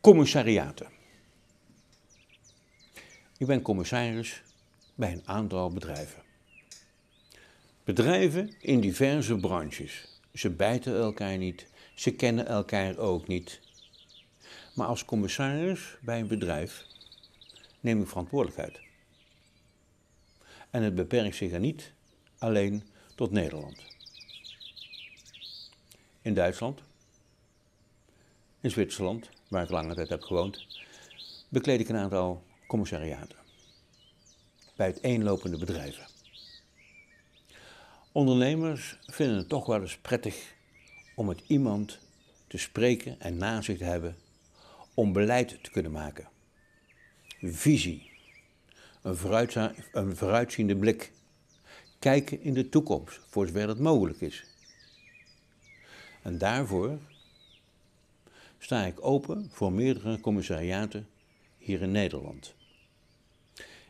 commissariaten. Ik ben commissaris bij een aantal bedrijven. Bedrijven in diverse branches. Ze bijten elkaar niet, ze kennen elkaar ook niet. Maar als commissaris bij een bedrijf neem ik verantwoordelijkheid. En het beperkt zich er niet alleen tot Nederland. In Duitsland, in Zwitserland, waar ik lange tijd heb gewoond, bekleed ik een aantal commissariaten bij uiteenlopende bedrijven. Ondernemers vinden het toch wel eens prettig om met iemand te spreken en naast zich te hebben om beleid te kunnen maken. Visie, een, een vooruitziende blik, kijken in de toekomst voor zover dat mogelijk is. En daarvoor sta ik open voor meerdere commissariaten hier in Nederland.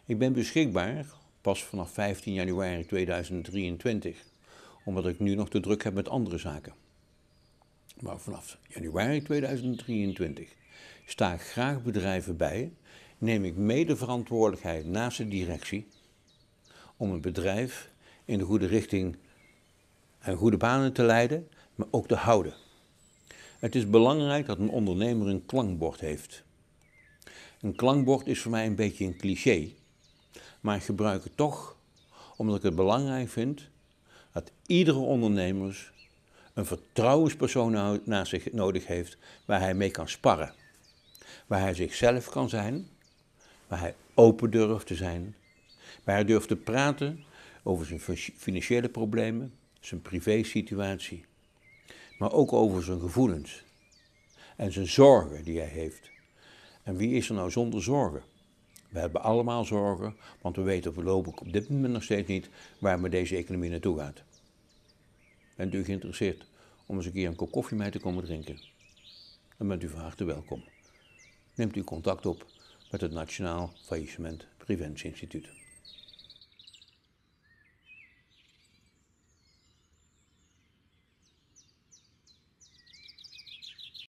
Ik ben beschikbaar pas vanaf 15 januari 2023, omdat ik nu nog te druk heb met andere zaken. Maar vanaf januari 2023 sta ik graag bedrijven bij, neem ik mede verantwoordelijkheid naast de directie om een bedrijf in de goede richting en goede banen te leiden, maar ook te houden. Het is belangrijk dat een ondernemer een klankbord heeft. Een klankbord is voor mij een beetje een cliché, maar ik gebruik het toch omdat ik het belangrijk vind dat iedere ondernemer een vertrouwenspersoon nou naast zich nodig heeft waar hij mee kan sparren. Waar hij zichzelf kan zijn, waar hij open durft te zijn, waar hij durft te praten over zijn financiële problemen, zijn privésituatie, maar ook over zijn gevoelens en zijn zorgen die hij heeft. En wie is er nou zonder zorgen? We hebben allemaal zorgen, want we weten voorlopig op dit moment nog steeds niet waar met deze economie naartoe gaat. Bent u geïnteresseerd om eens een keer een kop koffie mee te komen drinken? Dan bent u van harte welkom. Neemt u contact op met het Nationaal Faillissement Instituut.